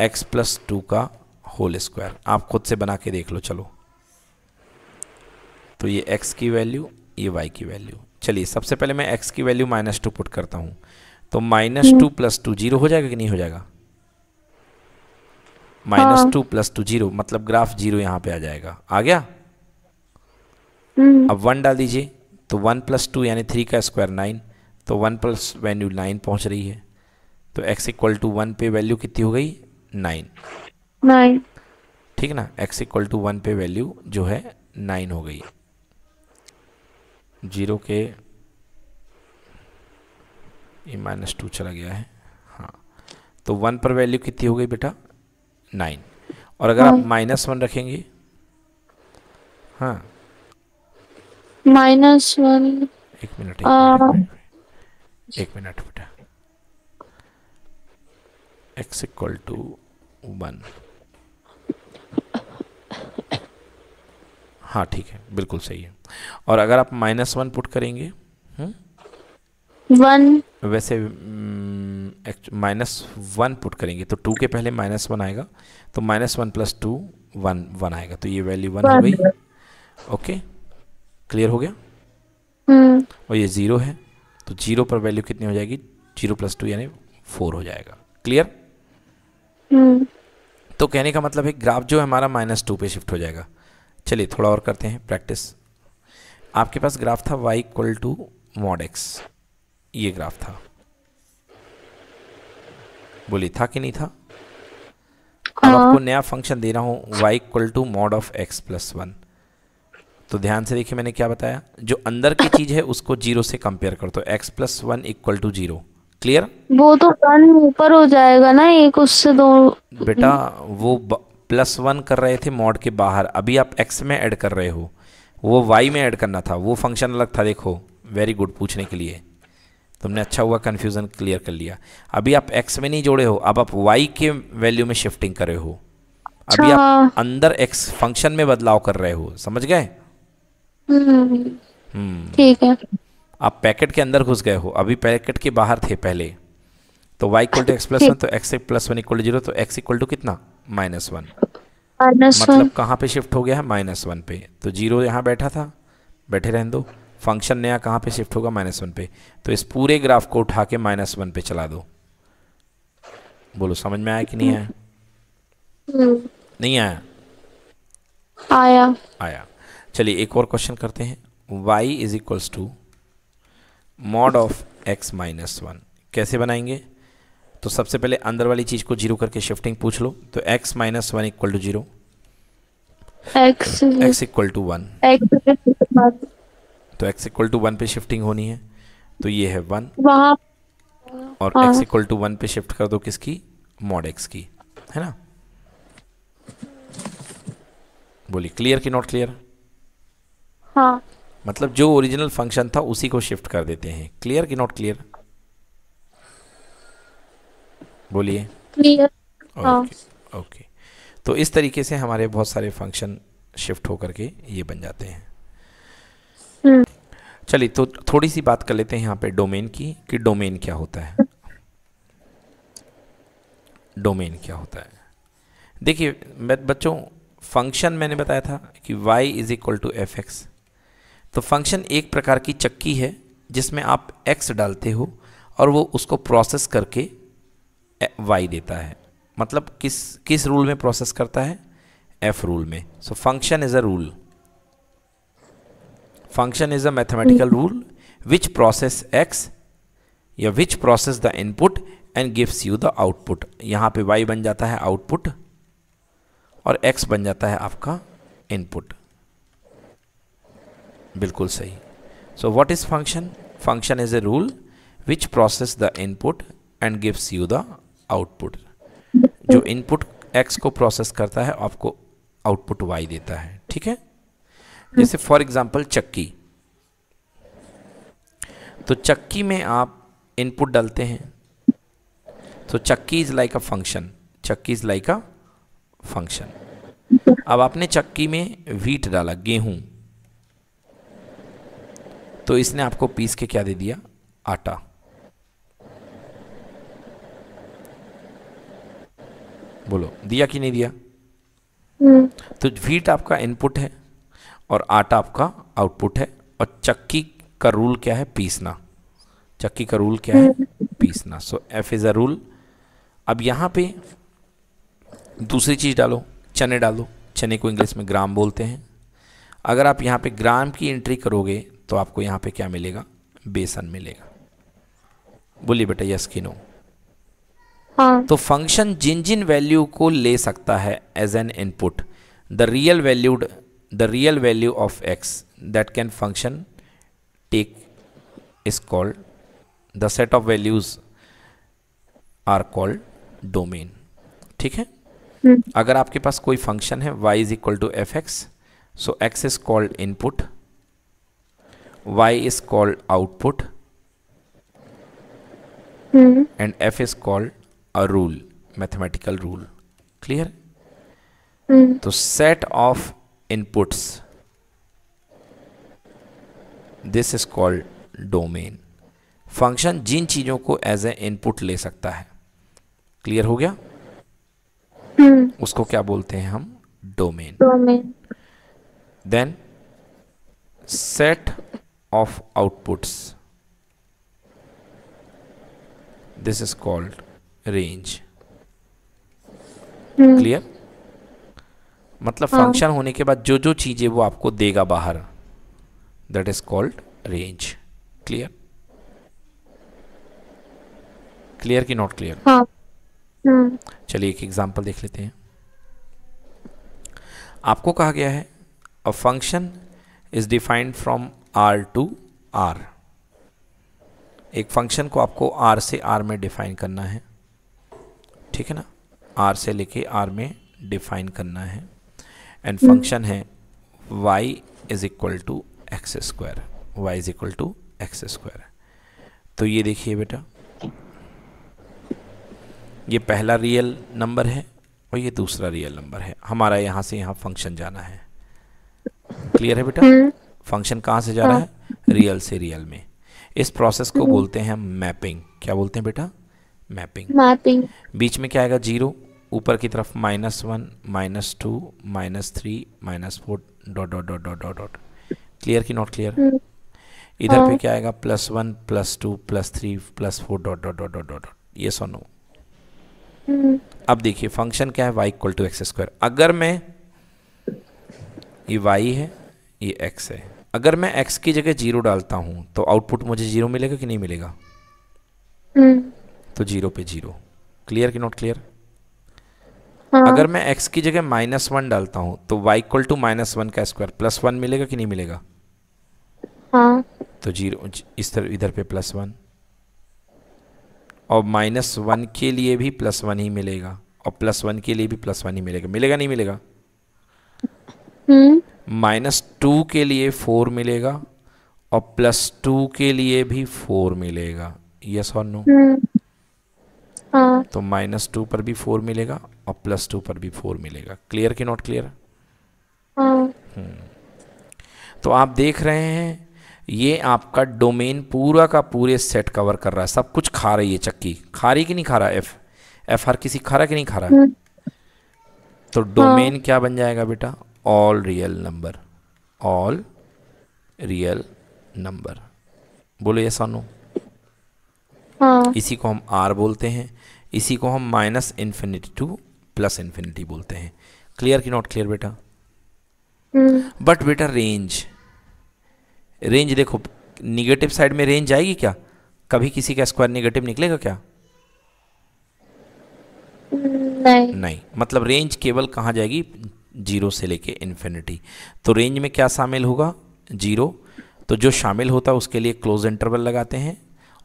x plus two का होल स्क्वायर आप खुद से बना के देख लो चलो तो ये x की वैल्यू ये y की वैल्यू चलिए सबसे पहले मैं x की वैल्यू माइनस टू पुट करता हूँ तो minus two plus two zero हो जाएगा कि नहीं हो जाएगा minus two plus two zero मतलब ग्राफ जीरो यहाँ पे आ जाएगा आ गया हम्म। अब वन डाल दीजिए तो वन प्लस टू यानी थ्री का स्क्वायर नाइन तो वन प्लस वैल्यू नाइन पहुँच रही है तो एक्स इक्वल टू वन पे वैल्यू कितनी हो गई नाइन नाइन ठीक है ना x इक्वल टू वन पे वैल्यू जो है नाइन हो गई जीरो के ये माइनस टू चला गया है हाँ तो वन पर वैल्यू कितनी हो गई बेटा नाइन और अगर आप माइनस वन रखेंगे हाँ माइनस वन एक मिनट एक मिनट बेटा एक्स इक्वल टू वन हाँ ठीक है बिल्कुल सही है और अगर आप माइनस वन पुट करेंगे वन हम्म? वैसे माइनस वन पुट करेंगे तो टू के पहले माइनस वन आएगा तो minus one plus two one one आएगा तो ये वैल्यू वन हो गई ओके क्लियर हो गया हम्म। और ये ज़ीरो है तो ज़ीरो पर वैल्यू कितनी हो जाएगी जीरो प्लस टू यानी फोर हो जाएगा क्लियर हम्म। तो कहने का मतलब है ग्राफ जो है हमारा माइनस टू पे शिफ्ट हो जाएगा चलिए थोड़ा और करते हैं प्रैक्टिस आपके पास ग्राफ था y equal to mod x ये ग्राफ था बोलिए था कि नहीं था अब हाँ। आपको नया फंक्शन दे रहा हूँ y equal to mod of x plus one तो ध्यान से देखिए मैंने क्या बताया जो अंदर की चीज़ है उसको जीरो से कंपेयर कर दो x plus one equal to zero clear वो तो वन ऊपर हो जाएगा ना एक उससे दो बेटा हम्म। वो प्लस वन कर रहे थे मॉड के बाहर अभी आप एक्स में ऐड कर रहे हो वो वाई में ऐड करना था वो फंक्शन अलग था देखो वेरी गुड पूछने के लिए तुमने अच्छा हुआ कन्फ्यूज़न क्लियर कर लिया अभी आप एक्स में नहीं जोड़े हो अब आप वाई के वैल्यू में शिफ्टिंग कर रहे हो अभी अच्छा। आप अंदर एक्स फंक्शन में बदलाव कर रहे हो समझ गए हम्म। हम्म। ठीक है आप पैकेट के अंदर घुस गए हो अभी पैकेट के बाहर थे पहले तो y equal to x plus one तो x plus one equal to zero तो एक्स इक्वल टू कितना माइनस वन मतलब कहाँ पे शिफ्ट हो गया है माइनस वन पे तो जीरो यहाँ बैठा था बैठे रहने दो फंक्शन नया कहाँ पे शिफ्ट होगा माइनस वन पे तो इस पूरे ग्राफ को उठा के माइनस वन पे चला दो बोलो समझ में आया कि नहीं आया हम्म। नहीं आया आया आया चलिए एक और क्वेश्चन करते हैं y is equals to mod of x minus one कैसे बनाएंगे तो सबसे पहले अंदर वाली चीज़ को जीरो करके शिफ्टिंग पूछ लो तो x minus one equal to zero equal to one तो एक्स इक्वल टू वन पे शिफ्टिंग होनी है तो ये है वन और एक्स इक्वल टू वन पे शिफ्ट कर दो किसकी मॉड एक्स की है ना बोली क्लियर की नॉट क्लियर हाँ मतलब जो ओरिजिनल फंक्शन था उसी को शिफ्ट कर देते हैं क्लियर की नॉट क्लियर हाँ बोलिए हाँ। ओके तो इस तरीके से हमारे बहुत सारे फंक्शन शिफ्ट होकर के ये बन जाते हैं हम्म। चलिए तो थोड़ी सी बात कर लेते हैं यहाँ पे डोमेन की कि डोमेन क्या होता है डोमेन क्या होता है देखिए बच्चों फंक्शन मैंने बताया था कि y is equal to f x तो फंक्शन एक प्रकार की चक्की है जिसमें आप x डालते हो और वो उसको प्रोसेस करके वाई देता है मतलब किस किस रूल में प्रोसेस करता है एफ रूल में so function is a rule function is a mathematical rule which process x या which process the input and gives you the output यहां पे वाई बन जाता है आउटपुट और एक्स बन जाता है आपका इनपुट बिल्कुल सही so what is function function is a rule which process the input and gives you the output जो इनपुट एक्स को प्रोसेस करता है आपको आउटपुट वाई देता है ठीक है जैसे फॉर एग्जांपल चक्की तो चक्की में आप इनपुट डालते हैं तो chakki is like a function chakki is like a function अब आपने चक्की में वीट डाला गेहूं तो इसने आपको पीस के क्या दे दिया आटा बोलो दिया कि नहीं दिया हम्म। तो फीट आपका इनपुट है और आटा आपका आउटपुट है और चक्की का रूल क्या है पीसना चक्की का रूल क्या है हम्म। पीसना so f is a rule अब यहाँ पे दूसरी चीज़ डालो चने डालो चने को इंग्लिश में ग्राम बोलते हैं अगर आप यहाँ पे ग्राम की एंट्री करोगे तो आपको यहाँ पे क्या मिलेगा बेसन मिलेगा बोलिए बेटा यस की नो हाँ। तो फंक्शन जिन जिन वैल्यू को ले सकता है as an input the real valued the real value of x that can function take is called the set of values are called domain ठीक है हम्म। अगर आपके पास कोई फंक्शन है y is equal to f x so x is called input y is called output and f is called a rule mathematical rule clear तो set of inputs this is called domain function जिन चीजों को as a input ले सकता है clear हो गया hmm. उसको क्या बोलते हैं हम domain domain then set of outputs this is called range clear hmm. मतलब फंक्शन हाँ. होने के बाद जो जो चीज़ें वो आपको देगा बाहर that is called range clear clear की नॉट क्लियर चलिए एक एग्जांपल देख लेते हैं आपको कहा गया है a function is defined from R to R एक फंक्शन को आपको आर से आर में डिफाइन करना है ठीक है ना आर से लेके आर में डिफाइन करना है एंड फंक्शन है y is equal to x square y is equal to x square तो ये देखिए बेटा ये पहला रियल नंबर है और ये दूसरा रियल नंबर है हमारा यहाँ से यहाँ फंक्शन जाना है क्लियर है बेटा फंक्शन हम्म। कहाँ से जा रहा है रियल हाँ। से रियल में इस प्रोसेस को हम्म। बोलते हैं मैपिंग क्या बोलते हैं बेटा मैपिंग मैपिंग बीच में क्या आएगा जीरो ऊपर की तरफ minus one minus two minus three minus four dot dot dot dot dot clear की नॉट क्लियर हम्म। इधर पे हाँ। क्या आएगा plus one plus two plus three plus four dot dot dot dot dot dot ये सो नो हम्म। अब देखिए फंक्शन क्या है y equal to x square अगर मैं ये वाई है ये एक्स है अगर मैं एक्स की जगह जीरो डालता हूँ तो आउटपुट मुझे जीरो मिलेगा कि नहीं मिलेगा हम्म। तो जीरो पे जीरो क्लियर कि नॉट क्लियर हाँ। अगर मैं x की जगह माइनस वन डालता हूं तो y equal to minus one का स्क्वायर प्लस वन मिलेगा कि नहीं मिलेगा हाँ. तो जीरो इस तरह इधर पे प्लस वन और माइनस वन के लिए भी प्लस वन ही मिलेगा और प्लस वन के लिए भी प्लस वन ही मिलेगा मिलेगा नहीं मिलेगा माइनस हम्म। टू के लिए फोर मिलेगा और प्लस टू के लिए भी फोर मिलेगा यस और नो हाँ. तो माइनस टू पर भी फोर मिलेगा और प्लस टू पर भी फोर मिलेगा क्लियर कि नॉट क्लियर हाँ। हम्म। तो आप देख रहे हैं ये आपका डोमेन पूरा का पूरे सेट कवर कर रहा है सब कुछ खा रही है चक्की खा रही कि नहीं खा रहा एफ एफ हर किसी खा रहा कि नहीं खा रहा हम्म। तो डोमेन हाँ. क्या बन जाएगा बेटा all real number all real number बोलो ये सोनू हाँ. इसी को हम आर बोलते हैं इसी को हम minus infinity to plus infinity बोलते हैं क्लियर की नॉट क्लियर बेटा बट hmm. बेटा रेंज रेंज देखो निगेटिव साइड में रेंज आएगी क्या कभी किसी का स्क्वायर निगेटिव निकलेगा क्या नहीं नहीं मतलब रेंज केवल कहाँ जाएगी जीरो से लेके इन्फिनिटी तो रेंज में क्या शामिल होगा जीरो तो जो शामिल होता है उसके लिए क्लोज इंटरवल लगाते हैं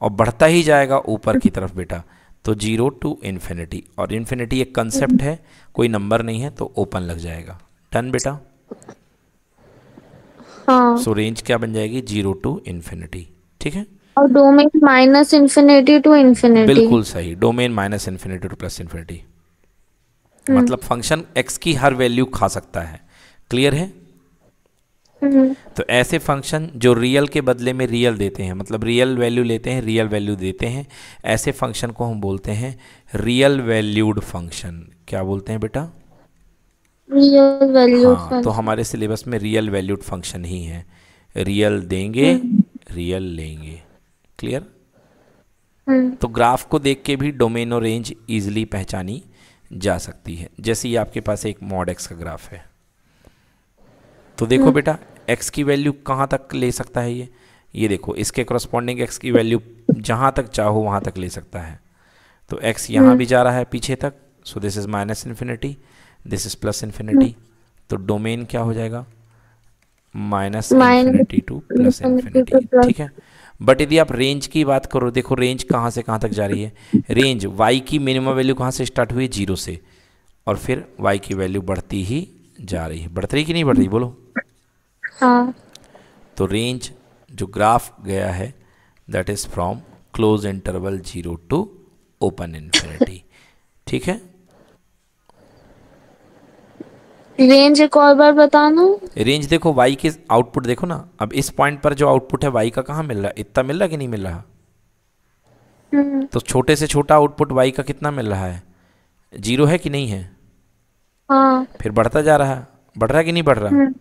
और बढ़ता ही जाएगा ऊपर की तरफ बेटा तो जीरो टू इन्फिनिटी और इन्फिनिटी एक कंसेप्ट है कोई नंबर नहीं है तो ओपन लग जाएगा डन बेटा हाँ सो so, रेंज क्या बन जाएगी जीरो टू इन्फिनिटी ठीक है और domain minus infinity to infinity बिल्कुल सही domain minus infinity to plus infinity मतलब फंक्शन हम्म। एक्स की हर वैल्यू खा सकता है क्लियर है तो ऐसे फंक्शन जो रियल के बदले में रियल देते हैं मतलब रियल वैल्यू लेते हैं रियल वैल्यू देते हैं ऐसे फंक्शन को हम बोलते हैं रियल वैल्यूड फंक्शन क्या बोलते हैं बेटा रियल वैल्यूड हाँ, तो हमारे सिलेबस में रियल वैल्यूड फंक्शन ही है रियल देंगे रियल हम्म। लेंगे क्लियर हम्म। तो ग्राफ को देख के भी डोमेन और रेंज इजिली पहचानी जा सकती है जैसे ये आपके पास एक मॉड एक्स का ग्राफ है तो देखो हम्म। बेटा एक्स की वैल्यू कहाँ तक ले सकता है ये ये देखो इसके करस्पॉन्डिंग एक्स की वैल्यू जहाँ तक चाहो वहाँ तक ले सकता है तो एक्स यहाँ भी हम्म। जा रहा है पीछे तक so this is minus infinity this is plus infinity तो डोमेन क्या हो जाएगा minus infinity to plus infinity ठीक है बट यदि आप रेंज की बात करो देखो रेंज कहाँ से कहाँ तक जा रही है रेंज वाई की मिनिमम वैल्यू कहाँ से स्टार्ट हुई जीरो से और फिर वाई की वैल्यू बढ़ती ही जा रही है बढ़ती रही कि नहीं बढ़ रही बोलो हाँ तो रेंज जो ग्राफ गया है that is from close interval zero to open infinity ठीक है रेंज एक और बार बताना रेंज देखो वाई के आउटपुट देखो ना अब इस पॉइंट पर जो आउटपुट है वाई का कहाँ मिल रहा है इतना मिल रहा कि नहीं मिल रहा हम्म। तो छोटे से छोटा आउटपुट वाई का कितना मिल रहा है जीरो है कि नहीं है हाँ। फिर बढ़ता जा रहा है बढ़ रहा है कि नहीं बढ़ रहा हम्म।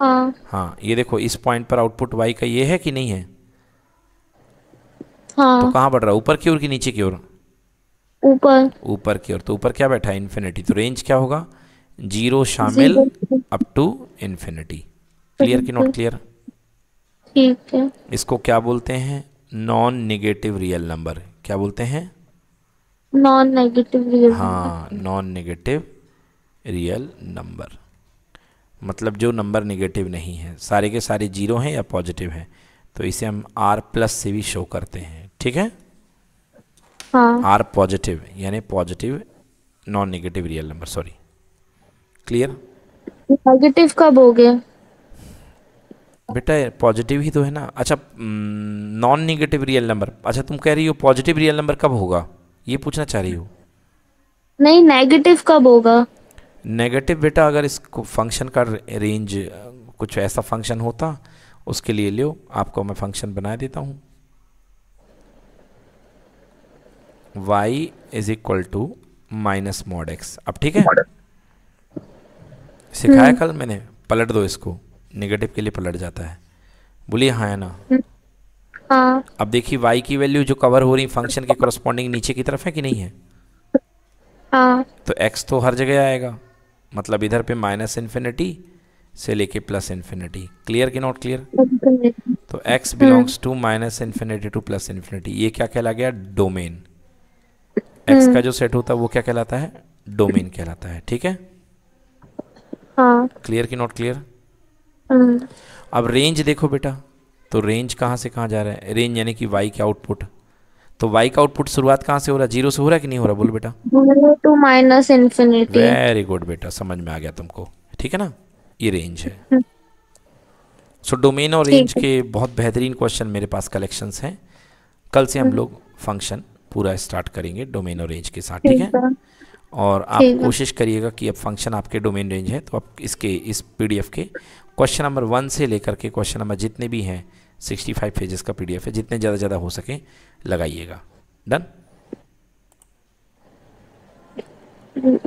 हाँ हाँ ये देखो इस पॉइंट पर आउटपुट वाई का ये है कि नहीं है हाँ तो कहाँ बढ़ रहा है ऊपर की ओर कि नीचे की ओर ऊपर ऊपर की ओर तो ऊपर क्या बैठा है इन्फिनिटी तो रेंज क्या होगा जीरो शामिल अप टू इन्फिनिटी क्लियर की नॉट क्लियर ठीक है इसको क्या बोलते हैं नॉन नेगेटिव रियल नंबर क्या बोलते हैं नॉन नेगेटिव रियल हाँ नॉन नेगेटिव रियल नंबर मतलब जो नंबर नेगेटिव नहीं है सारे के सारे जीरो हैं या पॉजिटिव हैं तो इसे हम आर प्लस से भी शो करते हैं ठीक है आर हाँ। पॉजिटिव यानी positive non negative real number sorry clear positive कब हो गया बेटा पॉजिटिव ही तो है ना अच्छा नॉन नेगेटिव रियल नंबर अच्छा तुम कह रही हो पॉजिटिव रियल नंबर कब होगा ये पूछना चाह रही हो नहीं नेगेटिव कब होगा नेगेटिव बेटा अगर इस फंक्शन का रेंज कुछ ऐसा फंक्शन होता उसके लिए लो आपको मैं फंक्शन बना देता हूँ y is equal to minus mod x अब ठीक है सिखाया हम्म। कल मैंने पलट दो इसको नेगेटिव के लिए पलट जाता है बोलिए हाँ है ना हम्म। हाँ। अब देखिए y की वैल्यू जो कवर हो रही फंक्शन के कॉरस्पॉन्डिंग नीचे की तरफ है कि नहीं है हाँ। तो x तो हर जगह आएगा मतलब इधर पे माइनस इन्फिनिटी से लेके प्लस इन्फिनिटी क्लियर कि नॉट क्लियर तो x belongs to minus infinity to plus infinity ये क्या कहला गया डोमेन एक्स hmm. का जो सेट होता है वो क्या कहलाता है डोमेन कहलाता है ठीक है क्लियर हाँ। कि नॉट क्लियर hmm. अब रेंज देखो बेटा तो रेंज कहाँ से कहाँ जा रहा है रेंज यानी कि वाई के आउटपुट तो वाई का आउटपुट शुरुआत कहाँ से हो रहा है जीरो से हो रहा है कि नहीं हो रहा बोल बेटा to minus infinity very good बेटा समझ में आ गया तुमको ठीक है ना ये रेंज है सो हम्म। डोमेन और रेंज के बहुत बेहतरीन क्वेश्चन मेरे पास कलेक्शन हैं कल से हम हम्म। लोग फंक्शन पूरा स्टार्ट करेंगे डोमेन और रेंज के साथ ठीक है और आप कोशिश करिएगा कि अब फंक्शन आपके डोमेन रेंज है तो आप इसके इस पीडीएफ के क्वेश्चन नंबर वन से लेकर के क्वेश्चन नंबर जितने भी हैं सिक्सटी फाइव पेजेस का पीडीएफ है जितने ज़्यादा ज़्यादा हो सके लगाइएगा डन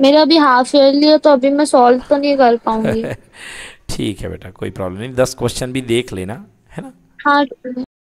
मेरा अभी हाफ लिया तो अभी मैं सॉल्व तो नहीं कर पाऊंगी ठीक है बेटा कोई प्रॉब्लम नहीं दस क्वेश्चन भी देख लेना है ना हाँ